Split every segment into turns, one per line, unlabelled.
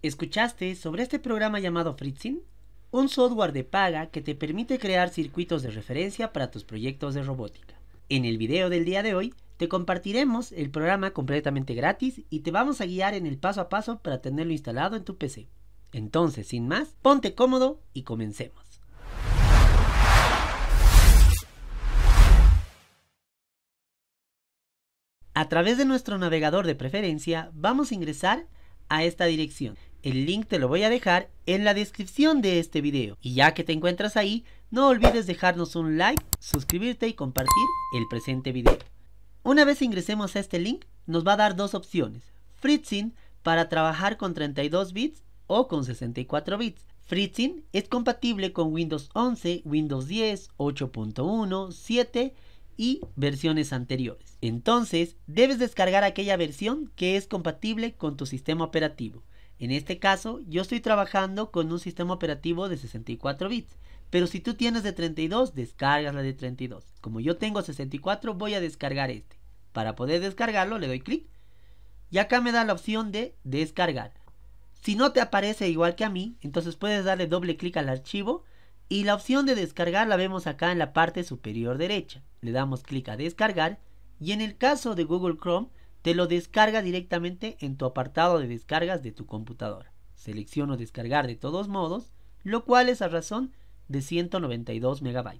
Escuchaste sobre este programa llamado Fritzin, un software de paga que te permite crear circuitos de referencia para tus proyectos de robótica. En el video del día de hoy te compartiremos el programa completamente gratis y te vamos a guiar en el paso a paso para tenerlo instalado en tu PC. Entonces, sin más, ponte cómodo y comencemos. A través de nuestro navegador de preferencia vamos a ingresar a esta dirección el link te lo voy a dejar en la descripción de este video. Y ya que te encuentras ahí, no olvides dejarnos un like, suscribirte y compartir el presente video. Una vez ingresemos a este link, nos va a dar dos opciones. Fritzing para trabajar con 32 bits o con 64 bits. Fritzing es compatible con Windows 11, Windows 10, 8.1, 7 y versiones anteriores. Entonces, debes descargar aquella versión que es compatible con tu sistema operativo. En este caso, yo estoy trabajando con un sistema operativo de 64 bits, pero si tú tienes de 32, descargas la de 32. Como yo tengo 64, voy a descargar este. Para poder descargarlo, le doy clic y acá me da la opción de descargar. Si no te aparece igual que a mí, entonces puedes darle doble clic al archivo y la opción de descargar la vemos acá en la parte superior derecha. Le damos clic a descargar y en el caso de Google Chrome te lo descarga directamente en tu apartado de descargas de tu computadora. Selecciono descargar de todos modos, lo cual es a razón de 192 MB.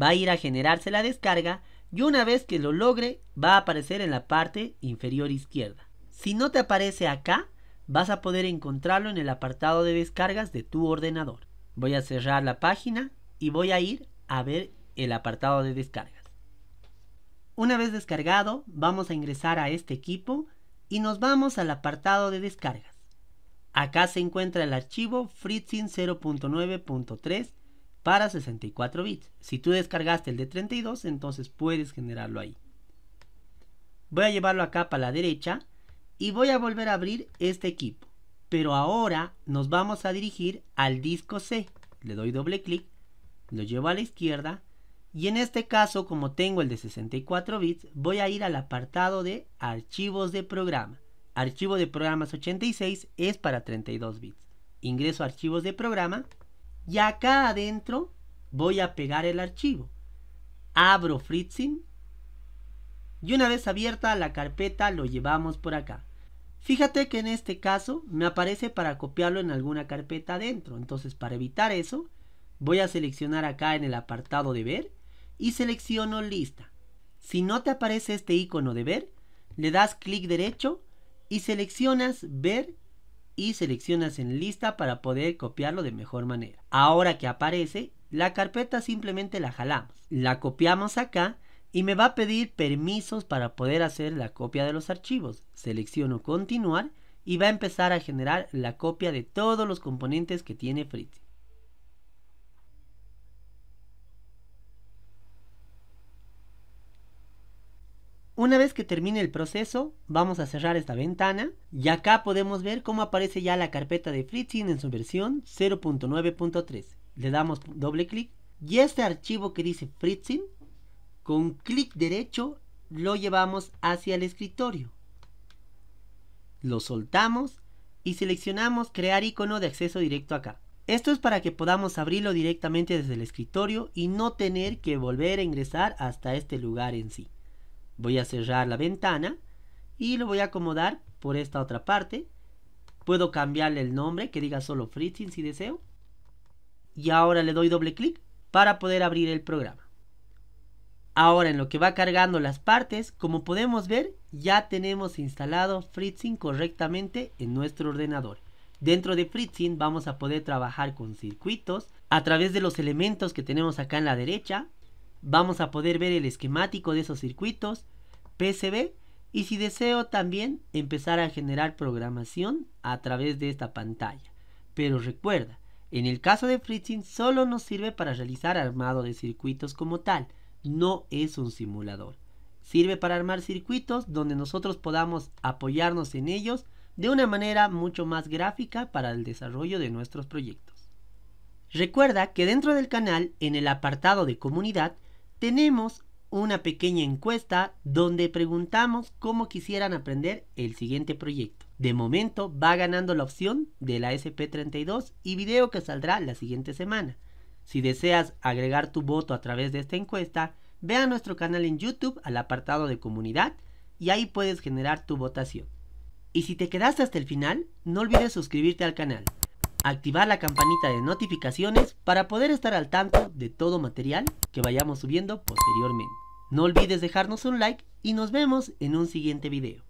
Va a ir a generarse la descarga y una vez que lo logre va a aparecer en la parte inferior izquierda. Si no te aparece acá, vas a poder encontrarlo en el apartado de descargas de tu ordenador. Voy a cerrar la página y voy a ir a ver el apartado de descarga. Una vez descargado, vamos a ingresar a este equipo y nos vamos al apartado de descargas. Acá se encuentra el archivo Fritzing 0.9.3 para 64 bits. Si tú descargaste el de 32, entonces puedes generarlo ahí. Voy a llevarlo acá para la derecha y voy a volver a abrir este equipo. Pero ahora nos vamos a dirigir al disco C. Le doy doble clic, lo llevo a la izquierda y en este caso, como tengo el de 64 bits, voy a ir al apartado de archivos de programa. Archivo de programas 86 es para 32 bits. Ingreso a archivos de programa y acá adentro voy a pegar el archivo. Abro Fritzing. y una vez abierta la carpeta lo llevamos por acá. Fíjate que en este caso me aparece para copiarlo en alguna carpeta adentro. Entonces para evitar eso voy a seleccionar acá en el apartado de ver y selecciono lista. Si no te aparece este icono de ver, le das clic derecho y seleccionas ver y seleccionas en lista para poder copiarlo de mejor manera. Ahora que aparece, la carpeta simplemente la jalamos, la copiamos acá y me va a pedir permisos para poder hacer la copia de los archivos. Selecciono continuar y va a empezar a generar la copia de todos los componentes que tiene Fritz. Una vez que termine el proceso, vamos a cerrar esta ventana y acá podemos ver cómo aparece ya la carpeta de Fritzing en su versión 0.9.3. Le damos doble clic y este archivo que dice Fritzing con clic derecho lo llevamos hacia el escritorio. Lo soltamos y seleccionamos crear icono de acceso directo acá. Esto es para que podamos abrirlo directamente desde el escritorio y no tener que volver a ingresar hasta este lugar en sí voy a cerrar la ventana y lo voy a acomodar por esta otra parte puedo cambiarle el nombre que diga solo Fritzing si deseo y ahora le doy doble clic para poder abrir el programa ahora en lo que va cargando las partes como podemos ver ya tenemos instalado Fritzing correctamente en nuestro ordenador Dentro de Fritzing vamos a poder trabajar con circuitos a través de los elementos que tenemos acá en la derecha. Vamos a poder ver el esquemático de esos circuitos, PCB y si deseo también empezar a generar programación a través de esta pantalla. Pero recuerda, en el caso de Fritzing solo nos sirve para realizar armado de circuitos como tal, no es un simulador. Sirve para armar circuitos donde nosotros podamos apoyarnos en ellos de una manera mucho más gráfica para el desarrollo de nuestros proyectos. Recuerda que dentro del canal, en el apartado de comunidad, tenemos una pequeña encuesta donde preguntamos cómo quisieran aprender el siguiente proyecto. De momento va ganando la opción de la SP32 y video que saldrá la siguiente semana. Si deseas agregar tu voto a través de esta encuesta, ve a nuestro canal en YouTube al apartado de comunidad y ahí puedes generar tu votación. Y si te quedaste hasta el final, no olvides suscribirte al canal activar la campanita de notificaciones para poder estar al tanto de todo material que vayamos subiendo posteriormente. No olvides dejarnos un like y nos vemos en un siguiente video.